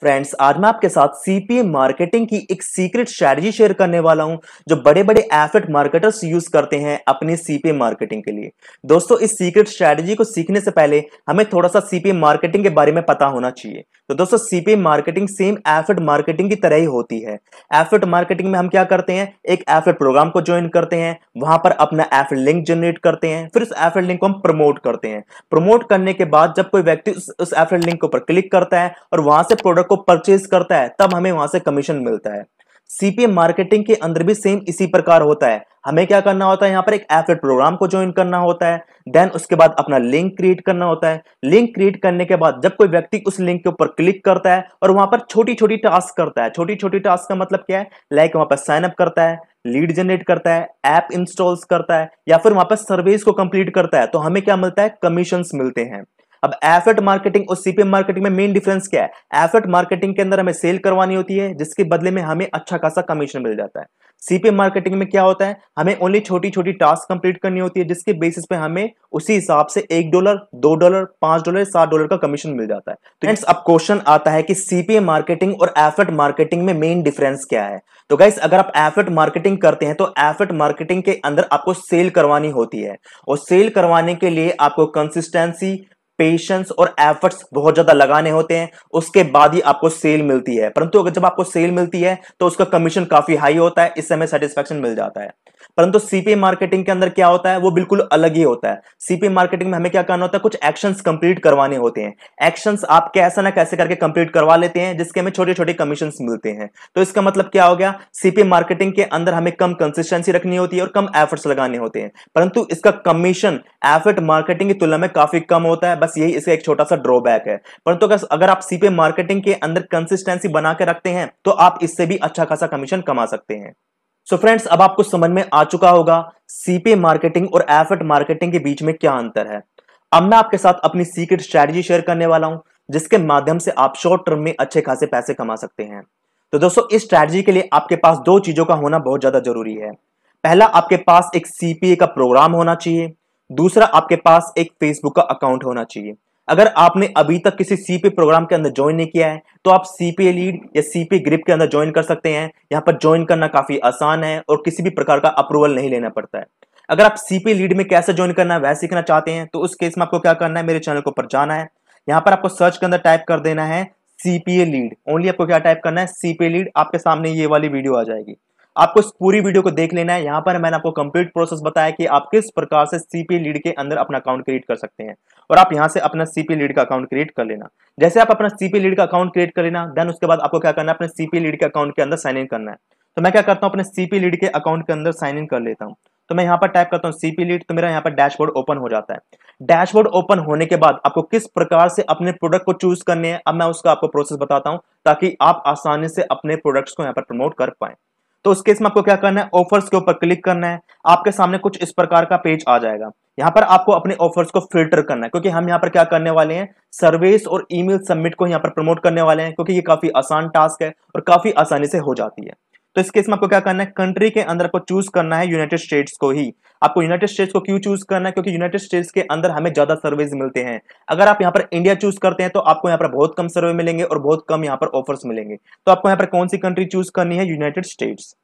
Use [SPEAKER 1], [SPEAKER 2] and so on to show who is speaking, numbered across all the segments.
[SPEAKER 1] friends आज मैं आपके साथ सीपी मार्केटिंग की एक सीक्रेट स्ट्रैटेजी शेयर करने वाला हूं जो बड़े बड़े एफेट मार्केटर्स यूज करते हैं अपनी सीपी मार्केटिंग के लिए दोस्तों इस सीक्रेट स्ट्रैटेजी को सीखने से पहले हमें थोड़ा सा सीपी मार्केटिंग के बारे में पता होना चाहिए तो दोस्तों CP marketing same affiliate marketing की तरह ही होती है एफेट मार्केटिंग में हम क्या करते हैं एक एफेट प्रोग्राम को ज्वाइन करते हैं वहां पर अपना एफेट लिंक जनरेट करते हैं फिर उस एफेट लिंक को हम प्रमोट करते हैं प्रमोट करने के बाद जब कोई व्यक्ति उस एफेट लिंक के ऊपर क्लिक करता है और वहां से प्रोडक्ट प्रोडक्ट को परचेज करता है तब हमें वहां से कमीशन मिलता है सीपीएम मार्केटिंग के अंदर भी सेम इसी प्रकार होता है हमें क्या करना होता है यहाँ पर एक एफलेट प्रोग्राम को ज्वाइन करना होता है देन उसके बाद अपना लिंक क्रिएट करना होता है लिंक क्रिएट करने के बाद जब कोई व्यक्ति उस लिंक के ऊपर क्लिक करता है और वहां पर छोटी छोटी टास्क करता है छोटी छोटी टास्क का मतलब क्या है लाइक वहां पर साइनअप करता है लीड जनरेट करता है ऐप इंस्टॉल्स करता है या फिर वहां पर सर्वेस को कंप्लीट करता है तो हमें क्या मिलता है कमीशन मिलते हैं अब एफेट मार्केटिंग और सीपीएम मार्केटिंग में मेन डिफरेंस क्या है एफेट मार्केटिंग के अंदर हमें सेल करवानी होती है जिसके बदले में हमें अच्छा खासा कमीशन मिल जाता है सीपीएम मार्केटिंग में क्या होता है हमें ओनली छोटी छोटी टास्क कंप्लीट करनी होती है जिसके बेसिस पे हमें उसी हिसाब से एक डॉलर दो डॉलर पांच डॉलर सात डॉलर का कमीशन मिल जाता है तो फ्रेंड्स अब क्वेश्चन आता है कि सीपीएम मार्केटिंग और एफेट मार्केटिंग में मेन डिफरेंस क्या है तो गाइस अगर आप एफेट मार्केटिंग करते हैं तो एफेट मार्केटिंग के अंदर आपको सेल करवानी होती है और सेल करवाने के लिए आपको कंसिस्टेंसी पेशेंस और एफर्ट्स बहुत ज्यादा लगाने होते हैं उसके बाद ही आपको सेल मिलती है परंतु अगर जब आपको सेल मिलती है तो उसका कमीशन काफी हाई होता है इससे हमें सेटिस्फेक्शन मिल जाता है परंतु सीपीए मार्केटिंग के अंदर क्या होता है वो बिल्कुल अलग ही होता है सीपीआई मार्केटिंग में हमें क्या करना होता है कुछ एक्शंस कंप्लीट करवाने होते हैं एक्शंस आप कैसे ना कैसे करके कंप्लीट करवा लेते हैं जिसके हमें छोटे छोटे कमीशन मिलते हैं तो इसका मतलब क्या हो गया सीपीए मार्केटिंग के अंदर हमें कम कंसिस्टेंसी रखनी होती है और कम एफर्ट्स लगाने होते हैं परंतु इसका कमीशन एफर्ट मार्केटिंग की तुलना में काफी कम होता है बस यही इसका एक छोटा सा ड्रॉबैक है परंतु अगर आप सीपीए मार्केटिंग के अंदर कंसिस्टेंसी बना के रखते हैं तो आप इससे भी अच्छा खासा कमीशन कमा सकते हैं सो so फ्रेंड्स अब आपको समझ में आ चुका होगा सीपीए मार्केटिंग और एफर्ट मार्केटिंग के बीच में क्या अंतर है अब मैं आपके साथ अपनी सीक्रेट स्ट्रेटजी शेयर करने वाला हूं जिसके माध्यम से आप शॉर्ट टर्म में अच्छे खासे पैसे कमा सकते हैं तो दोस्तों इस स्ट्रैटेजी के लिए आपके पास दो चीजों का होना बहुत ज्यादा जरूरी है पहला आपके पास एक सीपीए का प्रोग्राम होना चाहिए दूसरा आपके पास एक फेसबुक का अकाउंट होना चाहिए अगर आपने अभी तक किसी सीपी प्रोग्राम के अंदर ज्वाइन नहीं किया है तो आप सीपी लीड या सीपी ग्रिप के अंदर ज्वाइन कर सकते हैं यहाँ पर ज्वाइन करना काफी आसान है और किसी भी प्रकार का अप्रूवल नहीं लेना पड़ता है अगर आप सीपी लीड में कैसे ज्वाइन करना है वह सीखना चाहते हैं तो उस केस में आपको क्या करना है मेरे चैनल के ऊपर जाना है यहाँ पर आपको सर्च के अंदर टाइप कर देना है सीपीए लीड ओनली आपको क्या टाइप करना है सीपीए लीड आपके सामने ये वाली वीडियो आ जाएगी आपको इस पूरी वीडियो को देख लेना है यहां पर मैंने आपको कंप्लीट प्रोसेस बताया कि आप किस प्रकार से सीपी लीड के अंदर अपना अकाउंट क्रिएट कर सकते हैं और आप यहां से अपना सीपी लीड का अकाउंट क्रिएट कर लेना जैसे आप अपना सीपी लीड का अकाउंट क्रिएट कर लेना देन उसके बाद आपको क्या करना है अपने सीपी लीड के अकाउंट के अंदर साइन इन करना है तो मैं क्या करता हूँ अपने सीपी लीड के अकाउंट के अंदर साइन इन कर लेता हूँ तो मैं यहाँ पर टाइप करता हूँ सीपी लीड तो मेरा यहाँ पर डैशबोर्ड ओपन हो जाता है डैशबोर्ड ओपन होने के बाद आपको किस प्रकार से अपने प्रोडक्ट को चूज करने हैं अब मैं उसका आपको प्रोसेस बताता हूँ ताकि आप आसानी से अपने प्रोडक्ट्स को यहाँ पर प्रमोट कर पाएं तो उस केस में आपको क्या करना है ऑफर्स के ऊपर क्लिक करना है आपके सामने कुछ इस प्रकार का पेज आ जाएगा यहाँ पर आपको अपने ऑफर्स को फिल्टर करना है क्योंकि हम यहाँ पर क्या करने वाले हैं सर्विस और ईमेल सबमिट को यहाँ पर प्रमोट करने वाले हैं क्योंकि ये काफी आसान टास्क है और काफी आसानी से हो जाती है तो इस केस में आपको क्या करना है कंट्री के अंदर आपको चूज करना है यूनाइटेड स्टेट्स को ही आपको यूनाइटेड स्टेट्स को क्यों चूज करना है क्योंकि यूनाइटेड स्टेट्स के अंदर हमें ज्यादा सर्विस मिलते हैं अगर आप यहाँ पर इंडिया चूज करते हैं तो आपको यहाँ पर बहुत कम सर्वे मिलेंगे और बहुत कम यहाँ पर ऑफर्स मिलेंगे तो आपको यहाँ पर कौन सी कंट्री चूज करनी है यूनाइटेड स्टेट्स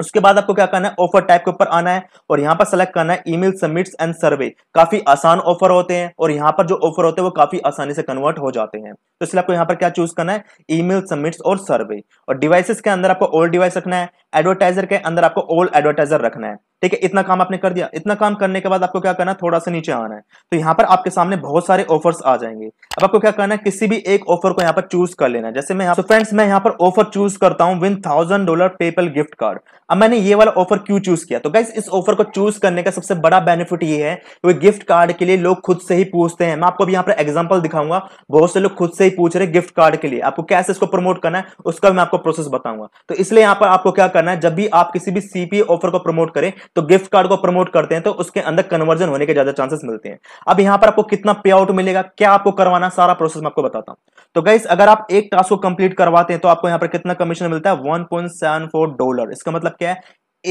[SPEAKER 1] उसके बाद आपको क्या करना है ऑफर टाइप के ऊपर आना है और यहाँ पर सेलेक्ट करना है ईमेल सबमिट्स एंड सर्वे काफी आसान ऑफर होते हैं और यहाँ पर जो ऑफर होते हैं वो काफी आसानी से कन्वर्ट हो जाते हैं तो इसलिए आपको यहाँ पर क्या चूज करना है ईमेल सबमिट्स और सर्वे और डिवाइसेस के अंदर आपको ओल्ड डिवाइस रखना है एडवर्टाइजर के अंदर आपको ओल्ड एडवर्टाइजर रखना है ठीक है इतना काम आपने कर दिया इतना काम करने के बाद आपको क्या करना है थोड़ा सा नीचे आना है तो यहाँ पर आपके सामने बहुत सारे ऑफर्स आ जाएंगे अब आपको क्या करना है किसी भी एक ऑफर को यहाँ पर चूज कर लेना है जैसे मैं फ्रेंड्स so मैं यहाँ पर ऑफर चूज करता हूँ win thousand dollar PayPal gift card अब मैंने ये वाला ऑफर क्यों चूज किया तो गाइस इस ऑफर को चूज करने का सबसे बड़ा बेनिफिट ये है कि तो गिफ्ट कार्ड के लिए लोग खुद से ही पूछते हैं मैं आपको भी यहाँ पर एग्जाम्पल दिखाऊंगा बहुत से लोग खुद से ही पूछ रहे गिफ्ट कार्ड के लिए आपको कैसे इसको प्रमोट करना है उसका मैं आपको प्रोसेस बताऊंगा तो इसलिए यहाँ पर आपको क्या करना है जब भी आप किसी भी सीपी ऑफर को प्रमोट करें तो गिफ्ट कार्ड को प्रमोट करते हैं तो उसके अंदर कन्वर्जन होने के ज्यादा चांसेस मिलते हैं अब यहां पर आपको कितना पे आउट मिलेगा क्या आपको करवाना सारा प्रोसेस मैं आपको बताता हूं तो गाइस अगर आप एक टास्क को कंप्लीट करवाते हैं तो आपको यहां पर कितना कमीशन मिलता है वन डॉलर इसका मतलब क्या है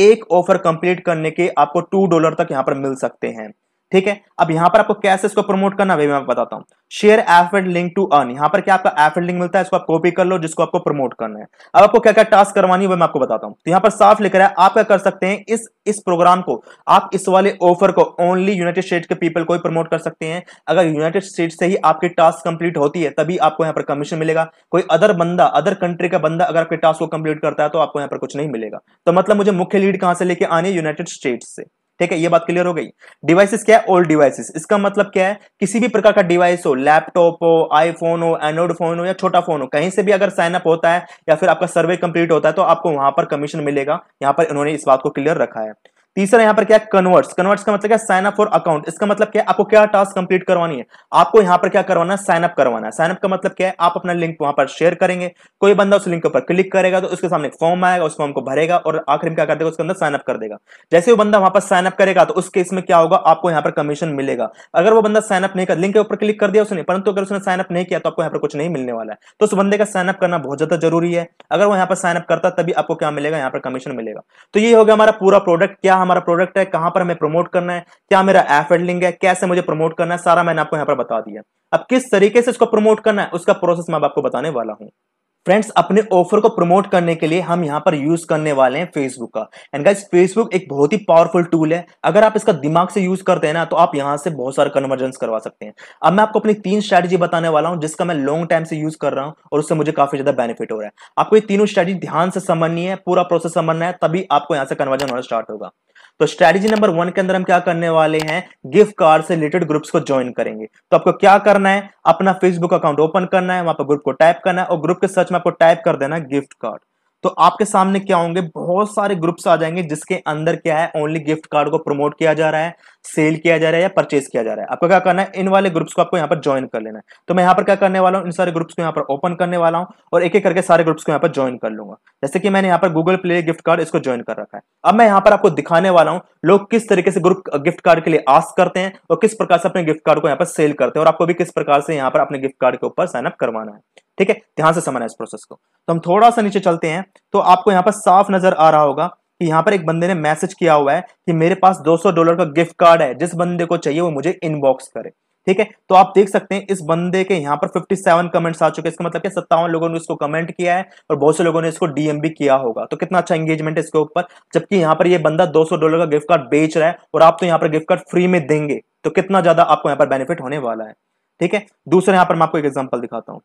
[SPEAKER 1] एक ऑफर कंप्लीट करने के आपको टू डॉलर तक यहां पर मिल सकते हैं ठीक है अब यहां पर आपको कैसे इसको प्रमोट करना वही मैं बताता हूं share affiliate link to earn यहां पर क्या आपका एफेड लिंक मिलता है इसको आप कॉपी कर लो जिसको आपको प्रमोट करना है अब आपको क्या क्या टास्क करवानी है वह मैं आपको बताता हूं तो यहां पर साफ लिख रहा है आप क्या कर सकते हैं इस इस प्रोग्राम को आप इस वाले ऑफर को ओनली यूनाइटेड स्टेट के पीपल को ही प्रमोट कर सकते हैं अगर यूनाइटेड स्टेट से ही आपकी टास्क कंप्लीट होती है तभी आपको यहां पर कमीशन मिलेगा कोई अदर बंदा अदर कंट्री का बंदा अगर आपके टास्क को कंप्लीट करता है तो आपको यहां पर कुछ नहीं मिलेगा तो मतलब मुझे मुख्य लीड कहां से लेके आनी है यूनाइटेड स्टेट से ठीक है ये बात क्लियर हो गई डिवाइसेस क्या है ओल्ड डिवाइसेस इसका मतलब क्या है किसी भी प्रकार का डिवाइस हो लैपटॉप हो आईफोन हो एंड्रॉइड फोन हो या छोटा फोन हो कहीं से भी अगर साइन अप होता है या फिर आपका सर्वे कंप्लीट होता है तो आपको वहां पर कमीशन मिलेगा यहाँ पर इन्होंने इस बात को क्लियर रखा है तीसरा यहां पर क्या कन्वर्ट्स कन्वर्ट्स का मतलब क्या साइन अप फॉर अकाउंट इसका मतलब क्या आपको क्या टास्क कंप्लीट करवानी है आपको यहाँ पर क्या करवाना है साइन अप करवाना है साइन अप का मतलब क्या है आप अपना लिंक वहां पर शेयर करेंगे कोई बंदा उस लिंक पर क्लिक करेगा तो उसके सामने फॉर्म आएगा उस फॉर्म को भरेगा और आखिर में क्या कर देगा उसके अंदर साइन अप कर देगा जैसे वो बंदा वहां पर साइन अप करेगा तो उस केस में क्या होगा आपको यहाँ पर कमीशन मिलेगा अगर वो बंदा साइन अप नहीं कर लिंक के ऊपर क्लिक कर दिया उसने परंतु अगर उसने साइन अप नहीं किया तो आपको यहाँ पर कुछ नहीं मिलने वाला है तो उस बंदे का साइन अप करना बहुत ज्यादा जरूरी है अगर वो यहाँ पर साइन अप करता तभी आपको क्या मिलेगा यहाँ पर कमीशन मिलेगा तो ये हो गया हमारा पूरा प्रोडक्ट क्या हमारा प्रोडक्ट है कहां पर हमें प्रमोट करना है क्या मेरा एफ एडलिंग है कैसे मुझे प्रमोट करना है सारा मैंने आपको यहाँ पर बता दिया अब किस तरीके से इसको प्रमोट करना है उसका प्रोसेस मैं आपको बताने वाला हूँ फ्रेंड्स अपने ऑफर को प्रमोट करने के लिए हम यहाँ पर यूज करने वाले हैं फेसबुक का एंड गाइस फेसबुक एक बहुत ही पावरफुल टूल है अगर आप इसका दिमाग से यूज करते हैं ना तो आप यहाँ से बहुत सारे कन्वर्जेंस करवा सकते हैं अब मैं आपको अपनी तीन स्ट्रेटजी बताने वाला हूँ जिसका मैं लॉन्ग टाइम से यूज कर रहा हूँ और उससे मुझे काफी ज्यादा बेनिफिट हो रहा है आपको ये तीनों स्ट्रेटजी ध्यान से समझनी है पूरा प्रोसेस समझना है तभी आपको यहाँ से कन्वर्जन होना स्टार्ट होगा तो स्ट्रेटेजी नंबर वन के अंदर हम क्या करने वाले हैं गिफ्ट कार्ड से रिलेटेड ग्रुप्स को ज्वाइन करेंगे तो आपको क्या करना है अपना फेसबुक अकाउंट ओपन करना है वहां पर ग्रुप को टाइप करना है और ग्रुप के सर्च में आपको टाइप कर देना है गिफ्ट कार्ड तो आपके सामने क्या होंगे बहुत सारे ग्रुप्स आ जाएंगे जिसके अंदर क्या है ओनली गिफ्ट कार्ड को प्रमोट किया जा रहा है सेल किया जा रहा है या परचेज किया जा रहा है आपको क्या करना है इन वाले ग्रुप्स को आपको यहाँ पर ज्वाइन कर लेना है तो मैं यहाँ पर क्या करने वाला हूँ इन सारे ग्रुप्स को यहाँ पर ओपन करने वाला हूँ और एक एक करके सारे ग्रुप्स को यहाँ पर ज्वाइन कर लूंगा जैसे कि मैंने यहाँ पर गूगल प्ले गिफ्ट कार्ड इसको ज्वाइन कर रखा है अब मैं यहाँ पर आपको दिखाने वाला हूँ लोग किस तरीके से ग्रुप गिफ्ट कार्ड के लिए आस करते हैं और किस प्रकार से अपने गिफ्ट कार्ड को यहाँ पर सेल करते हैं और आपको भी किस प्रकार से यहाँ पर अपने गिफ्ट कार्ड के ऊपर साइनअप करवाना है ठीक है ध्यान से समझना इस प्रोसेस को तो हम थोड़ा सा नीचे चलते हैं तो आपको यहाँ पर साफ नजर आ रहा होगा कि यहाँ पर एक बंदे ने मैसेज किया हुआ है कि मेरे पास 200 डॉलर का गिफ्ट कार्ड है जिस बंदे को चाहिए वो मुझे इनबॉक्स करे ठीक है तो आप देख सकते हैं इस बंदे के यहाँ पर 57 कमेंट्स आ चुके हैं इसका मतलब क्या सत्तावन लोगों ने इसको कमेंट किया है और बहुत से लोगों ने इसको डीएम भी किया होगा तो कितना अच्छा एंगेजमेंट है इसके ऊपर जबकि यहाँ पर ये बंदा 200 डॉलर का गिफ्ट कार्ड बेच रहा है और आप तो यहाँ पर गिफ्ट कार्ड फ्री में देंगे तो कितना ज्यादा आपको यहाँ पर बेनिफिट होने वाला है ठीक है दूसरा यहाँ पर मैं आपको एक एग्जाम्पल दिखाता हूँ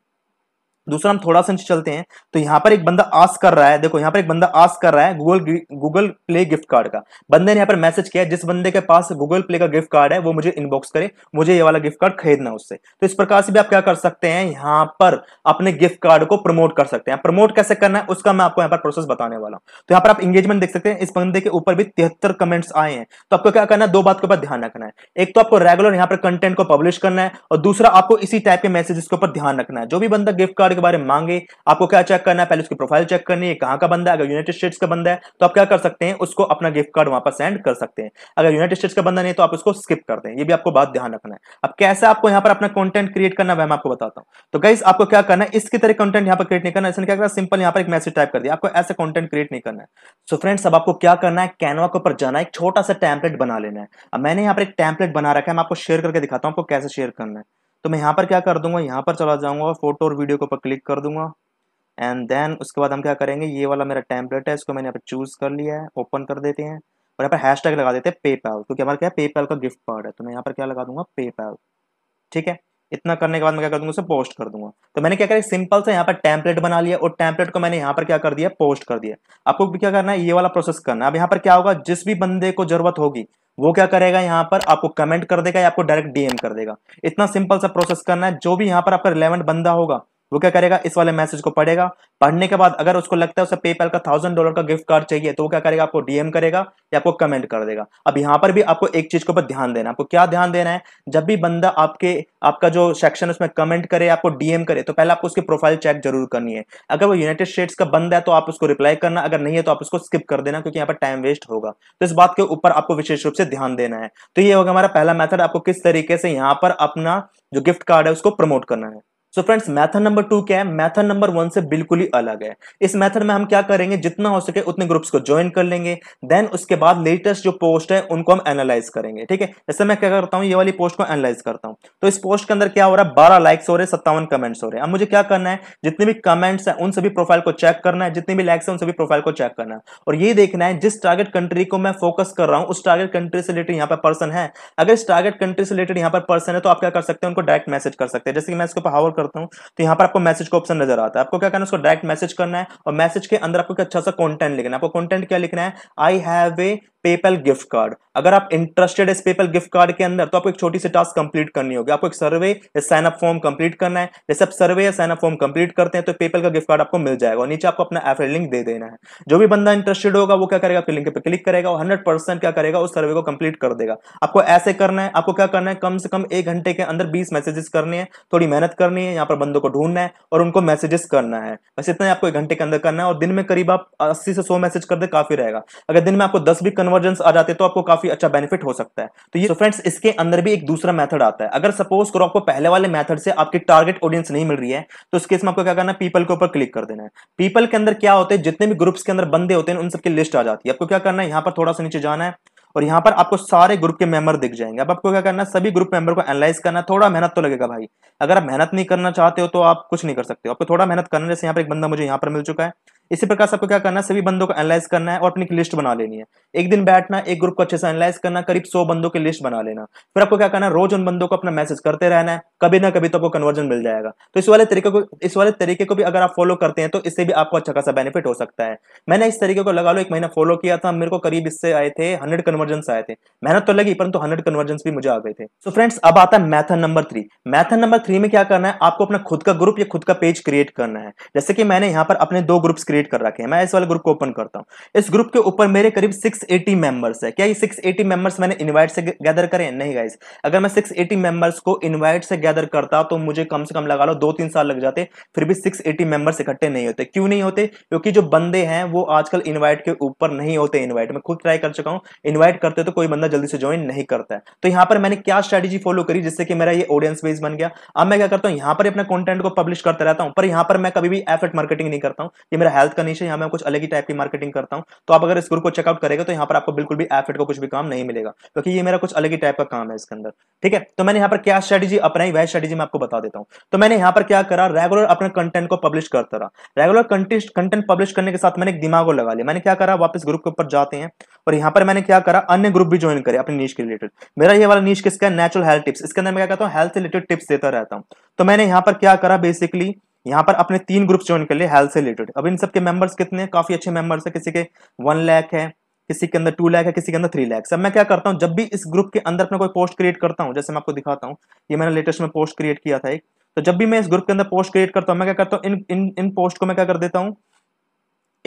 [SPEAKER 1] दूसरा हम थोड़ा सा चलते हैं तो यहाँ पर एक बंदा आस कर रहा है देखो यहाँ पर एक बंदा आस कर रहा है Google Google Play gift card का बंदे ने यहाँ पर मैसेज किया जिस बंदे के पास गूगल प्ले का गिफ्ट कार्ड है वो मुझे इनबॉक्स करे मुझे ये वाला गिफ्ट कार्ड खरीदना उससे तो इस प्रकार से भी आप क्या कर सकते हैं यहाँ पर अपने गिफ्ट कार्ड को प्रमोट कर सकते हैं प्रमोट कैसे करना है उसका मैं आपको यहाँ पर प्रोसेस बताने वाला हूँ तो यहाँ पर आप इंगेजमेंट देख सकते हैं इस बंदे के ऊपर भी तिहत्तर कमेंट्स आए हैं तो आपको क्या करना है दो बात के ऊपर ध्यान रखना है एक तो आपको रेगुलर यहाँ पर कंटेंट को पब्लिश करना है और दूसरा आपको इसी टाइप के मैसेज के ऊपर ध्यान रखना है जो भी बंदा गिफ्ट कार्ड के बारे में मांगे आपको क्या चेक करना है पहले उसकी प्रोफाइल चेक करनी है कहाँ का बंदा है अगर यूनाइटेड स्टेट्स का बंदा है तो आप क्या कर सकते हैं उसको अपना गिफ्ट कार्ड वहां पर सेंड कर सकते हैं अगर यूनाइटेड स्टेट्स का बंदा नहीं तो आप उसको स्किप कर दें ये भी आपको बात ध्यान रखना है अब कैसे आपको यहाँ पर अपना कॉन्टेंट क्रिएट करना है मैं आपको बताता हूँ तो गाइस आपको क्या करना है इसकी तरह कॉन्टेंट यहाँ पर क्रिएट नहीं करना इसने क्या करना सिंपल यहाँ पर एक मैसेज टाइप कर दिया आपको ऐसे कॉन्टेंट क्रिएट नहीं करना है सो फ्रेंड्स अब आपको क्या करना है कैनवा के ऊपर जाना एक छोटा सा टैंपलेट बना लेना है अब मैंने यहाँ पर एक टैंपलेट बना रखा है मैं आपको शेयर करके दिखाता हूँ आपको कैसे शेयर करना है तो मैं यहाँ पर क्या कर दूंगा यहाँ पर चला जाऊंगा फोटो और वीडियो के ऊपर क्लिक कर दूंगा एंड देन उसके बाद हम क्या करेंगे ये वाला मेरा टेम्पलेट है इसको मैंने यहाँ पर चूज़ कर लिया है ओपन कर देते हैं और यहाँ पर हैश टैग लगा देते हैं पेपैल क्योंकि हमारा क्या है पेपैल का गिफ्ट कार्ड है तो मैं यहाँ पर क्या लगा दूंगा पेपैल ठीक है इतना करने के बाद मैं क्या कर दूंगा उसे पोस्ट कर दूंगा तो मैंने क्या करें सिंपल से यहाँ पर टैंपलेट बना लिया और टैंपलेट को मैंने यहाँ पर क्या कर दिया पोस्ट कर दिया आपको भी क्या करना है ये वाला प्रोसेस करना है अब यहाँ पर क्या होगा जिस भी बंदे को जरूरत होगी वो क्या करेगा यहाँ पर आपको कमेंट कर देगा या आपको डायरेक्ट डीएम कर देगा इतना सिंपल सा प्रोसेस करना है जो भी यहाँ पर आपका रिलेवेंट बंदा होगा वो क्या करेगा इस वाले मैसेज को पढ़ेगा पढ़ने के बाद अगर उसको लगता है उसे पेपैल का थाउजेंड डॉलर का गिफ्ट कार्ड चाहिए तो वो क्या करेगा आपको डीएम करेगा या आपको कमेंट कर देगा अब यहाँ पर भी आपको एक चीज के ऊपर ध्यान देना आपको क्या ध्यान देना है जब भी बंदा आपके आपका जो सेक्शन उसमें कमेंट करे आपको डीएम करे तो पहले आपको उसकी प्रोफाइल चेक जरूर करनी है अगर वो यूनाइटेड स्टेट्स का बंद है तो आप उसको रिप्लाई करना अगर नहीं है तो आप उसको स्किप कर देना क्योंकि यहाँ पर टाइम वेस्ट होगा तो इस बात के ऊपर आपको विशेष रूप से ध्यान देना है तो ये होगा हमारा पहला मैथड आपको किस तरीके से यहाँ पर अपना जो गिफ्ट कार्ड है उसको प्रमोट करना है so friends method number two क्या है मेथड नंबर वन से बिल्कुल ही अलग है इस मेथड में हम क्या करेंगे जितना हो सके उतने ग्रुप्स को ज्वाइन कर लेंगे देन उसके बाद लेटेस्ट जो पोस्ट है उनको हम एनालाइज करेंगे ठीक है जैसे मैं क्या करता हूँ ये वाली पोस्ट को एनालाइज करता हूँ तो इस पोस्ट के अंदर क्या हो रहा है बारह लाइक्स हो रहे हैं सत्तावन कमेंट्स हो रहे हैं अब मुझे क्या करना है जितने भी कमेंट्स हैं उन सभी प्रोफाइल को चेक करना है जितने भी लाइक्स हैं उन सभी प्रोफाइल को चेक करना है और ये देखना है जिस टारगेट कंट्री को मैं फोकस कर रहा हूँ उस टारगेट कंट्री से रिलेटेड यहाँ पर पर्सन है अगर इस टारगेट कंट्री से रिलेटेड यहाँ पर पर्सन है तो आप क्या कर सकते हैं उनको डायरेक्ट मैसेज कर सकते हैं जैसे कि मैं इसके ऊपर हावर करता हूँ तो यहाँ पर आपको मैसेज का ऑप्शन नजर आता है आपको क्या करना है उसको डायरेक्ट मैसेज करना है और मैसेज के अंदर आपको अच्छा सा कॉन्टेंट लिखना है आपको कॉन्टेंट क्या लिखना है I have a PayPal gift card अगर आप इंटरेस्टेड इस पेपल गिफ्ट कार्ड के अंदर तो आपको एक छोटी सी टास्क कंप्लीट करनी होगी आपको एक सर्वे या साइन अप फॉर्म कंप्लीट करना है जैसे आप सर्वे या साइन अप फॉर्म कंप्लीट करते हैं तो पेपल का गिफ्ट कार्ड आपको मिल जाएगा और नीचे आपको अपना एफिल लिंक दे देना है जो भी बंदा इंटरेस्टेड होगा वो क्या करेगा आपके लिंक पर क्लिक करेगा और हंड्रेड क्या करेगा उस सर्वे को कंप्लीट कर देगा आपको ऐसे करना है आपको क्या करना है कम से कम एक घंटे के अंदर बीस मैसेजेस करने हैं थोड़ी मेहनत करनी है यहाँ पर बंदों को ढूंढना है और उनको मैसेजेस करना है बस इतना आपको एक घंटे के अंदर करना है और दिन में करीब आप अस्सी से सौ मैसेज कर दे काफी रहेगा अगर दिन में आपको दस भी कन्वर्ट कन्वर्जेंस आ जाते तो आपको काफी अच्छा बेनिफिट हो सकता है तो ये तो फ्रेंड्स इसके अंदर भी एक दूसरा मेथड आता है अगर सपोज करो आपको पहले वाले मेथड से आपकी टारगेट ऑडियंस नहीं मिल रही है तो उसके इसमें आपको क्या करना है पीपल के ऊपर क्लिक कर देना है पीपल के अंदर क्या होते हैं जितने भी ग्रुप्स के अंदर बंदे होते हैं उन सबकी लिस्ट आ जाती है आपको क्या करना है यहाँ पर थोड़ा सा नीचे जाना है और यहाँ पर आपको सारे ग्रुप के मेंबर दिख जाएंगे अब आपको क्या करना है सभी ग्रुप मेंबर को एनालाइज करना थोड़ा मेहनत तो लगेगा भाई अगर आप मेहनत नहीं करना चाहते हो तो आप कुछ नहीं कर सकते हो आपको थोड़ा मेहनत करना जैसे यहाँ पर एक बंदा मुझे यहाँ पर मिल चुका है इसी प्रकार से आपको क्या करना है सभी बंदों को एनालाइज करना है और अपनी लिस्ट बना लेनी है एक दिन बैठना एक ग्रुप को अच्छे से एनालाइज करना करीब सौ बंदों की लिस्ट बना लेना फिर आपको क्या करना है रोज उन बंदों को अपना मैसेज करते रहना है कभी ना कभी तो आपको कन्वर्जन मिल जाएगा तो इस वाले तरीके को इस वाले तरीके को भी अगर आप फॉलो करते हैं तो इससे भी आपको अच्छा खासा बेनिफिट हो सकता है मैंने इस तरीके को लगा लो एक महीना फॉलो किया था मेरे को करीब इससे आए थे हंड्रेड कन्वर्जन आए थे मेहनत तो लगी परंतु हंड्रेड कन्वर्जन भी मुझे आ गए थे सो फ्रेंड्स अब आता है method number three method number three में क्या करना है आपको अपना खुद का ग्रुप या खुद का पेज क्रिएट करना है जैसे कि मैंने यहाँ पर अपने दो ग्रुप्स क्रिएट क्रिएट कर रखे हैं मैं इस वाले ग्रुप को ओपन करता हूँ इस ग्रुप के ऊपर मेरे करीब 680 एटी मेंबर्स है क्या ये 680 एटी मेंबर्स मैंने इनवाइट से गैदर करें नहीं गाइस अगर मैं 680 एटी मेंबर्स को इनवाइट से गैदर करता तो मुझे कम से कम लगा लो दो तीन साल लग जाते फिर भी सिक्स एटी इकट्ठे नहीं होते क्यों नहीं होते क्योंकि जो बंदे हैं वो आजकल इन्वाइट के ऊपर नहीं होते इन्वाइट मैं खुद ट्राई कर चुका हूँ इन्वाइट करते तो कोई बंदा जल्दी से ज्वाइन नहीं करता है तो यहाँ पर मैंने क्या स्ट्रेटेजी फॉलो करी जिससे कि मेरा ये ऑडियंस बेस बन गया अब मैं क्या करता हूँ यहाँ पर अपना कॉन्टेंट को पब्लिश करता रहता हूँ पर यहाँ पर मैं कभी भी एफर्ट मार्केटिंग नहीं करता हूँ कि मेरा हेल्थ का नीचे यहाँ मैं कुछ अलग ही टाइप की मार्केटिंग करता हूँ तो आप अगर इस ग्रुप को चेकआउट करेगा तो यहाँ पर आपको बिल्कुल भी एफेट को कुछ भी काम नहीं मिलेगा क्योंकि ये मेरा कुछ अलग ही टाइप का काम है इसके अंदर ठीक है तो मैंने यहाँ पर क्या स्ट्रेटेजी अपनाई वह स्ट्रेटेजी मैं आपको बता देता हूँ तो मैंने यहाँ पर क्या करा रेगुलर अपने कंटेंट को पब्लिश करता रहा रेगुलर कंटेंट पब्लिश करने के साथ मैंने एक दिमाग को लगा लिया मैंने क्या करा वापस ग्रुप के ऊपर जाते हैं और यहाँ पर मैंने क्या करा अन्य ग्रुप भी ज्वाइन करे अपने नीच के रिलेटेड मेरा ये वाला नीच किसका है नेचुरल हेल्थ टिप्स इसके अंदर मैं क्या कहता हूँ हेल्थ रिलेटेड टिप्स देता रहता हूँ तो मैंने यहाँ पर क्या करा बेसिकली यहाँ पर अपने तीन ग्रुप ज्वाइन कर लिए हेल्थ से रिलेटेड अब इन सबके मेंबर्स कितने हैं काफी अच्छे मेंबर्स है किसी के वन लैख है किसी के अंदर टू लैख है किसी के अंदर थ्री लैख सब मैं क्या करता हूँ जब भी इस ग्रुप के अंदर अपना कोई पोस्ट क्रिएट करता हूँ जैसे मैं आपको दिखाता हूँ ये मैंने लेटेस्ट में पोस्ट क्रिएट किया था एक तो जब भी मैं इस ग्रुप के अंदर पोस्ट क्रिएट करता हूँ मैं क्या करता हूँ इन इन इन पोस्ट को मैं क्या कर देता हूँ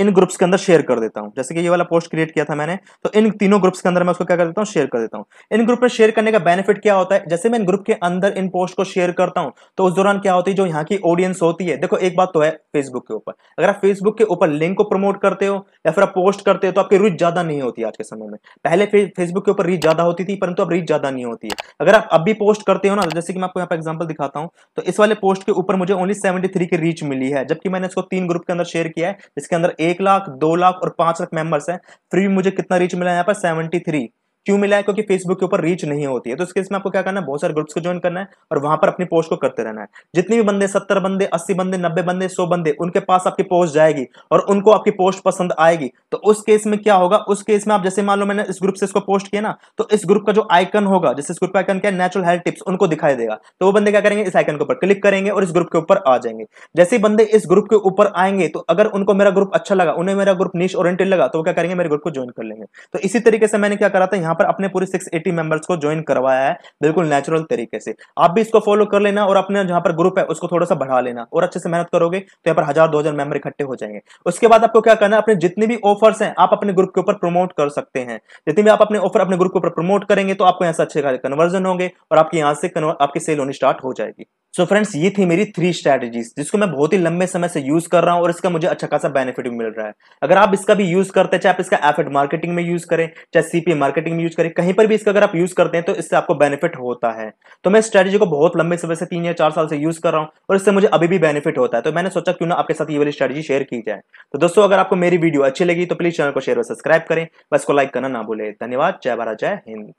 [SPEAKER 1] इन ग्रुप्स के अंदर शेयर कर देता हूं जैसे कि ये वाला पोस्ट क्रिएट किया था मैंने तो इन तीनों ग्रुप्स के अंदर मैं उसको क्या कर देता हूं शेयर कर देता हूं इन ग्रुप में शेयर करने का बेनिफिट क्या होता है जैसे मैं इन ग्रुप के अंदर इन पोस्ट को शेयर करता हूं तो उस दौरान क्या होती है जो यहाँ की ऑडियंस होती है देखो एक बात तो है फेसबुक के ऊपर अगर आप फेसबुक के ऊपर लिंक को प्रमोट करते हो या फिर आप पोस्ट करते हो तो आपकी रीच ज्यादा नहीं होती आज के समय में पहले फेसबुक के ऊपर रीच ज्यादा होती थी परंतु अब रीच ज्यादा नहीं होती है अगर आप अभी पोस्ट करते हो ना जैसे कि मैं आपको यहाँ पर एग्जाम्पल दिखाता हूँ तो इस वाले पोस्ट के ऊपर मुझे ओनली सेवेंटी की रीच मिली है जबकि मैंने इसको तीन ग्रुप के अंदर शेयर किया है जिसके अंदर ए एक लाख दो लाख और पांच लाख मेंबर्स हैं फिर भी मुझे कितना रीच मिला है यहाँ पर सेवेंटी थ्री क्यों मिला है क्योंकि फेसबुक के ऊपर रीच नहीं होती है तो इसके इसमें आपको क्या करना है बहुत सारे ग्रुप्स को ज्वाइन करना है और वहां पर अपनी पोस्ट को करते रहना है जितने भी बंदे सत्तर बंदे अस्सी बंदे नब्बे बंदे सौ बंदे उनके पास आपकी पोस्ट जाएगी और उनको आपकी पोस्ट पसंद आएगी तो उस केस में क्या होगा उस केस में आप जैसे मान लो मैंने इस ग्रुप से इसको पोस्ट किया ना तो इस ग्रुप का जो आइकन होगा जैसे इस ग्रुप आइकन क्या नेचुरल हेल्थ टिप्स उनको दिखाई देगा तो वो बंदे क्या करेंगे इस आइकन के ऊपर क्लिक करेंगे और इस ग्रुप के ऊपर आ जाएंगे जैसे बंदे इस ग्रुप के ऊपर आएंगे तो अगर उनको मेरा ग्रुप अच्छा लगा उन्हें मेरा ग्रुप निश ओरिएंटेड लगा तो वो क्या करेंगे मेरे ग्रुप को ज्वाइन कर लेंगे तो इसी तरीके से मैंने क्या करा था यहाँ पर अपने पूरे 680 मेंबर्स को ज्वाइन करवाया है बिल्कुल नेचुरल तरीके से आप भी इसको फॉलो कर लेना और अपने जहां पर ग्रुप है उसको थोड़ा सा बढ़ा लेना और अच्छे से मेहनत करोगे तो यहाँ पर हजार दो हजार मेंबर इकट्ठे हो जाएंगे उसके बाद आपको क्या करना है अपने जितने भी ऑफर्स हैं आप अपने ग्रुप के ऊपर प्रमोट कर सकते हैं जितने भी आप अपने ऑफर अपने ग्रुप के ऊपर प्रमोट करेंगे तो आपको यहाँ से अच्छे कन्वर्जन होंगे और आपके यहाँ से आपकी सेल होनी स्टार्ट हो जाएगी सो so फ्रेंड्स ये थी मेरी थ्री स्ट्रैटेजीज जिसको मैं बहुत ही लंबे समय से यूज कर रहा हूँ और इसका मुझे अच्छा खासा बेनिफिट भी मिल रहा है अगर आप इसका भी यूज करते हैं चाहे आप इसका एफेड मार्केटिंग में यूज करें चाहे सीपी मार्केटिंग में यूज करें कहीं पर भी इसका अगर आप यूज करते हैं तो इससे आपको बेनिफिट होता है तो मैं स्ट्रैटेजी को बहुत लंबे समय से तीन या चार साल से यूज कर रहा हूँ और इससे मुझे अभी भी बेनिफिट होता है तो मैंने सोचा क्यों ना आपके साथ ये वाली स्ट्रेटेजी शेयर की जाए तो दोस्तों अगर आपको मेरी वीडियो अच्छी लगी तो प्लीज चैनल को शेयर और सब्सक्राइब करें बस को लाइक करना ना भूले धन्यवाद जय भारत जय हिंद